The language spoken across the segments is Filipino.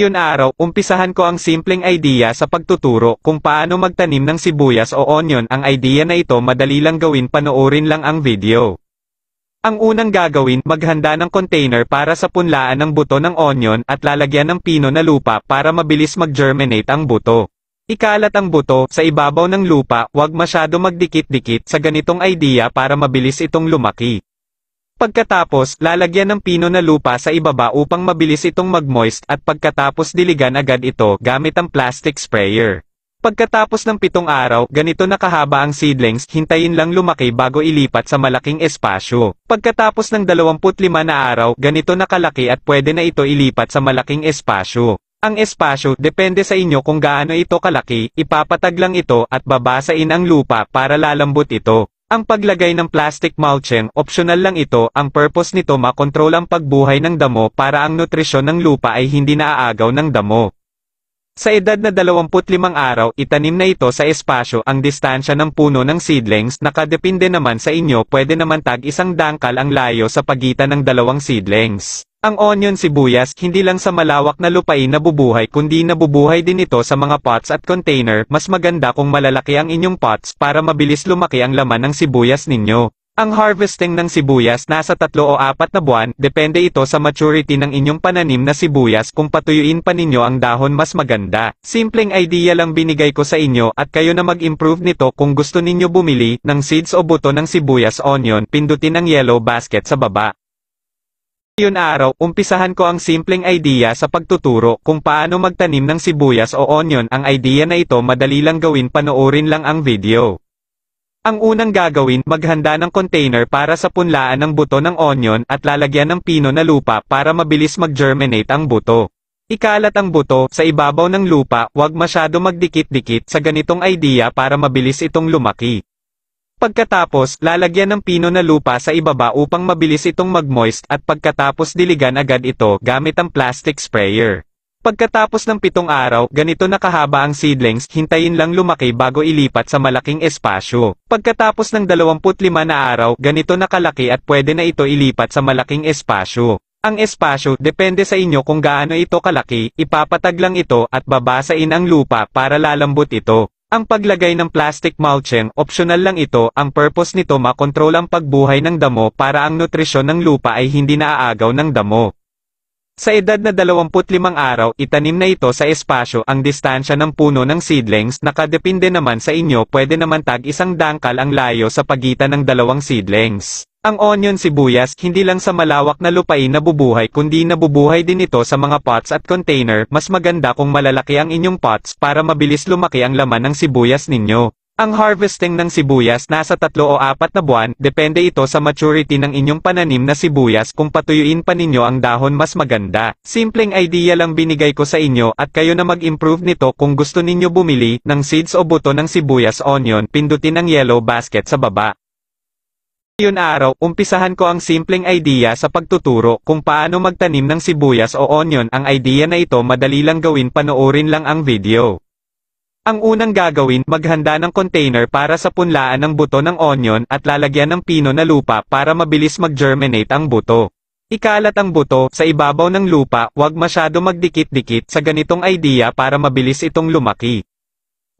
yun araw, umpisahan ko ang simpleng idea sa pagtuturo kung paano magtanim ng sibuyas o onion. Ang idea na ito madali lang gawin panoorin lang ang video. Ang unang gagawin, maghanda ng container para sa punlaan ng buto ng onion at lalagyan ng pino na lupa para mabilis mag-germinate ang buto. Ikalat ang buto sa ibabaw ng lupa, huwag masyado magdikit-dikit sa ganitong idea para mabilis itong lumaki. Pagkatapos, lalagyan ng pino na lupa sa ibaba upang mabilis itong magmoist at pagkatapos diligan agad ito gamit ang plastic sprayer. Pagkatapos ng pitong araw, ganito na kahaba ang seedlings, hintayin lang lumaki bago ilipat sa malaking espasyo. Pagkatapos ng 25 na araw, ganito na kalaki at pwede na ito ilipat sa malaking espasyo. Ang espasyo, depende sa inyo kung gaano ito kalaki, ipapatag lang ito at babasain ang lupa para lalambot ito. Ang paglagay ng plastic mulching, optional lang ito, ang purpose nito makontrol ang pagbuhay ng damo para ang nutrisyon ng lupa ay hindi naaagaw ng damo. Sa edad na 25 araw, itanim na ito sa espasyo ang distansya ng puno ng seedlings, nakadepende naman sa inyo pwede naman tag isang dangkal ang layo sa pagitan ng dalawang seedlings. Ang onion sibuyas hindi lang sa malawak na lupain nabubuhay kundi nabubuhay din ito sa mga pots at container, mas maganda kung malalaki ang inyong pots para mabilis lumaki ang laman ng sibuyas ninyo. Ang harvesting ng sibuyas nasa tatlo o apat na buwan, depende ito sa maturity ng inyong pananim na sibuyas kung patuyuin pa ninyo ang dahon mas maganda. Simpleng idea lang binigay ko sa inyo at kayo na mag-improve nito kung gusto ninyo bumili ng seeds o buto ng sibuyas onion, pindutin ang yellow basket sa baba. Ngayon araw, umpisahan ko ang simpleng idea sa pagtuturo kung paano magtanim ng sibuyas o onion. Ang idea na ito madali lang gawin panoorin lang ang video. Ang unang gagawin, maghanda ng container para sa punlaan ng buto ng onion at lalagyan ng pino na lupa para mabilis mag-germinate ang buto. Ikalat ang buto sa ibabaw ng lupa, huwag masyado magdikit-dikit sa ganitong idea para mabilis itong lumaki. Pagkatapos, lalagyan ng pino na lupa sa ibaba upang mabilis itong magmoist at pagkatapos diligan agad ito gamit ang plastic sprayer. Pagkatapos ng pitong araw, ganito na kahaba ang seedlings, hintayin lang lumaki bago ilipat sa malaking espasyo. Pagkatapos ng 25 na araw, ganito na kalaki at pwede na ito ilipat sa malaking espasyo. Ang espasyo, depende sa inyo kung gaano ito kalaki, ipapatag lang ito at babasain ang lupa para lalambot ito. Ang paglagay ng plastic mulching, optional lang ito, ang purpose nito makontrol ang pagbuhay ng damo para ang nutrisyon ng lupa ay hindi naaagaw ng damo. Sa edad na 25 araw, itanim na ito sa espasyo ang distansya ng puno ng seedlings, nakadepende naman sa inyo, pwede naman tag isang dangkal ang layo sa pagitan ng dalawang seedlings. Ang onion sibuyas hindi lang sa malawak na lupain nabubuhay kundi nabubuhay din ito sa mga pots at container, mas maganda kung malalaki ang inyong pots para mabilis lumaki ang laman ng sibuyas ninyo. Ang harvesting ng sibuyas nasa tatlo o apat na buwan, depende ito sa maturity ng inyong pananim na sibuyas kung patuyuin pa ninyo ang dahon mas maganda. Simpleng idea lang binigay ko sa inyo at kayo na mag-improve nito kung gusto ninyo bumili ng seeds o buto ng sibuyas onion, pindutin ang yellow basket sa baba. Ngayon araw, umpisahan ko ang simpleng idea sa pagtuturo kung paano magtanim ng sibuyas o onion. Ang idea na ito madali lang gawin panoorin lang ang video. Ang unang gagawin, maghanda ng container para sa punlaan ng buto ng onion at lalagyan ng pino na lupa para mabilis mag-germinate ang buto. Ikalat ang buto sa ibabaw ng lupa, huwag masyado magdikit-dikit sa ganitong idea para mabilis itong lumaki.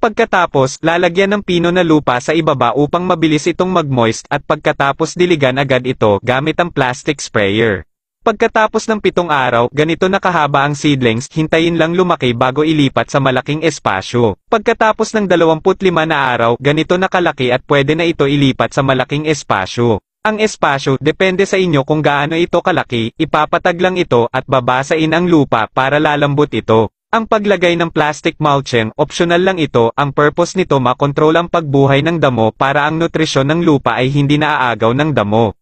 Pagkatapos, lalagyan ng pino na lupa sa ibaba upang mabilis itong mag-moist at pagkatapos diligan agad ito gamit ang plastic sprayer. Pagkatapos ng pitong araw, ganito na kahaba ang seedlings, hintayin lang lumaki bago ilipat sa malaking espasyo. Pagkatapos ng 25 na araw, ganito na kalaki at pwede na ito ilipat sa malaking espasyo. Ang espasyo, depende sa inyo kung gaano ito kalaki, ipapatag lang ito at babasain ang lupa para lalambot ito. Ang paglagay ng plastic mulching, optional lang ito, ang purpose nito makontrol ang pagbuhay ng damo para ang nutrisyon ng lupa ay hindi naaagaw ng damo.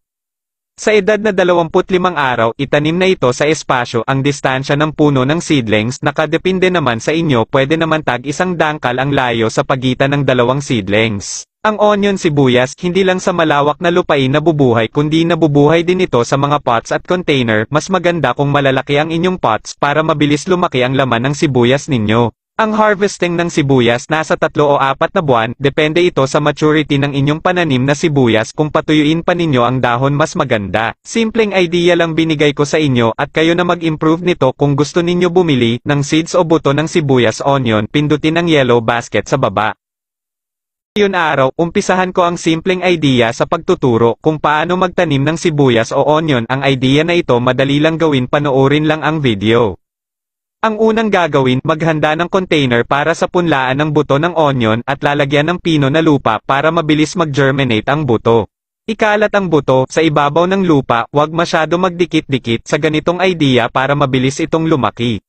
Sa edad na 25 araw, itanim na ito sa espasyo ang distansya ng puno ng seedlings nakadepende naman sa inyo pwede naman tag isang dangkal ang layo sa pagitan ng dalawang seedlings. Ang onion sibuyas, hindi lang sa malawak na lupain nabubuhay kundi nabubuhay din ito sa mga pots at container, mas maganda kung malalaki ang inyong pots para mabilis lumaki ang laman ng sibuyas ninyo. Ang harvesting ng sibuyas nasa tatlo o apat na buwan, depende ito sa maturity ng inyong pananim na sibuyas kung patuyuin pa ninyo ang dahon mas maganda. Simpleng idea lang binigay ko sa inyo at kayo na mag-improve nito kung gusto ninyo bumili ng seeds o buto ng sibuyas onion, pindutin ang yellow basket sa baba. Ngayon araw, umpisahan ko ang simpleng idea sa pagtuturo kung paano magtanim ng sibuyas o onion. Ang idea na ito madali lang gawin panoorin lang ang video. Ang unang gagawin, maghanda ng container para sa punlaan ng buto ng onion at lalagyan ng pino na lupa para mabilis mag-germinate ang buto. Ikalat ang buto sa ibabaw ng lupa, huwag masyado magdikit-dikit sa ganitong idea para mabilis itong lumaki.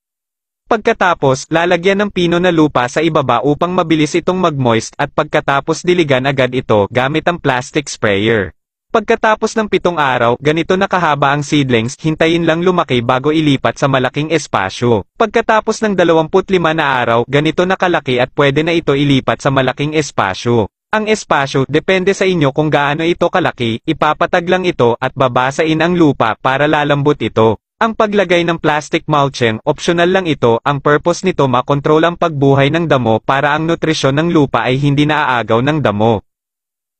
Pagkatapos, lalagyan ng pino na lupa sa ibaba upang mabilis itong mag-moist at pagkatapos diligan agad ito gamit ang plastic sprayer. Pagkatapos ng pitong araw, ganito nakahaba ang seedlings, hintayin lang lumaki bago ilipat sa malaking espasyo. Pagkatapos ng 25 na araw, ganito nakalaki at pwede na ito ilipat sa malaking espasyo. Ang espasyo, depende sa inyo kung gaano ito kalaki, ipapatag lang ito at babasain ang lupa para lalambot ito. Ang paglagay ng plastic mulching, optional lang ito, ang purpose nito makontrol ang pagbuhay ng damo para ang nutrisyon ng lupa ay hindi naaagaw ng damo.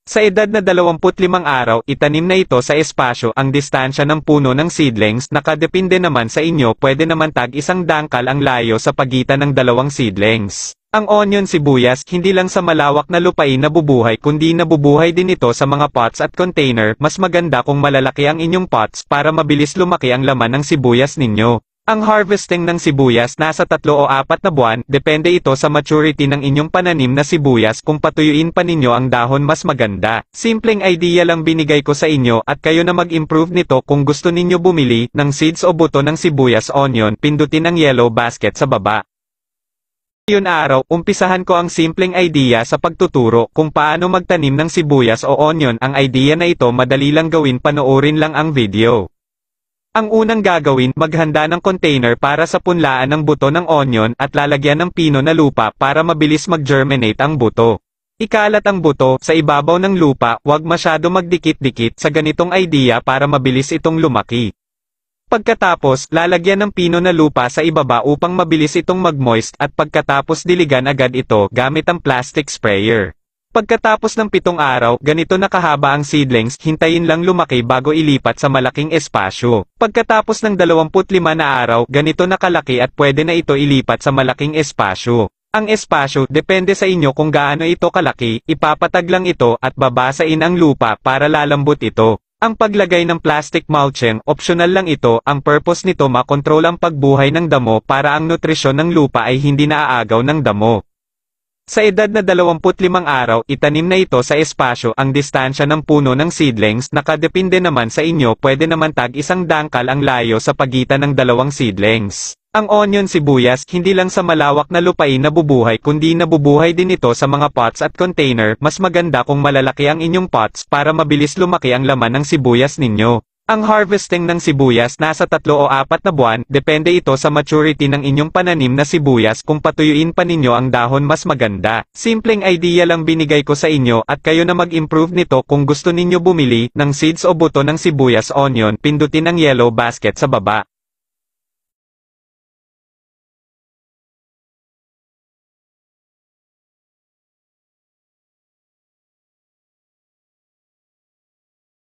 Sa edad na 25 araw, itanim na ito sa espasyo ang distansya ng puno ng seedlings, nakadepende naman sa inyo pwede naman tag isang dangkal ang layo sa pagitan ng dalawang seedlings. Ang onion sibuyas, hindi lang sa malawak na lupain nabubuhay kundi nabubuhay din ito sa mga pots at container, mas maganda kung malalaki ang inyong pots para mabilis lumaki ang laman ng sibuyas ninyo. Ang harvesting ng sibuyas nasa tatlo o apat na buwan, depende ito sa maturity ng inyong pananim na sibuyas kung patuyuin pa ninyo ang dahon mas maganda. Simpleng idea lang binigay ko sa inyo at kayo na mag-improve nito kung gusto ninyo bumili ng seeds o buto ng sibuyas onion, pindutin ang yellow basket sa baba. Ngayon araw, umpisahan ko ang simpleng idea sa pagtuturo kung paano magtanim ng sibuyas o onion. Ang idea na ito madali lang gawin panoorin lang ang video. Ang unang gagawin, maghanda ng container para sa punlaan ng buto ng onion at lalagyan ng pino na lupa para mabilis mag-germinate ang buto. Ikalat ang buto sa ibabaw ng lupa, huwag masyado magdikit-dikit sa ganitong idea para mabilis itong lumaki. Pagkatapos, lalagyan ng pino na lupa sa ibaba upang mabilis itong magmoist at pagkatapos diligan agad ito gamit ang plastic sprayer. Pagkatapos ng pitong araw, ganito na kahaba ang seedlings, hintayin lang lumaki bago ilipat sa malaking espasyo. Pagkatapos ng 25 na araw, ganito na kalaki at pwede na ito ilipat sa malaking espasyo. Ang espasyo, depende sa inyo kung gaano ito kalaki, ipapatag lang ito at babasain ang lupa para lalambot ito. Ang paglagay ng plastic mulching, optional lang ito, ang purpose nito makontrol ang pagbuhay ng damo para ang nutrisyon ng lupa ay hindi naaagaw ng damo. Sa edad na 25 araw, itanim na ito sa espasyo ang distansya ng puno ng seedlings, nakadepende naman sa inyo pwede naman tag isang dangkal ang layo sa pagitan ng dalawang seedlings. Ang onion sibuyas, hindi lang sa malawak na lupain nabubuhay kundi nabubuhay din ito sa mga pots at container, mas maganda kung malalaki ang inyong pots para mabilis lumaki ang laman ng sibuyas ninyo. Ang harvesting ng sibuyas nasa tatlo o apat na buwan, depende ito sa maturity ng inyong pananim na sibuyas kung patuyuin pa ninyo ang dahon mas maganda. Simpleng idea lang binigay ko sa inyo at kayo na mag-improve nito kung gusto ninyo bumili ng seeds o buto ng sibuyas onion, pindutin ang yellow basket sa baba.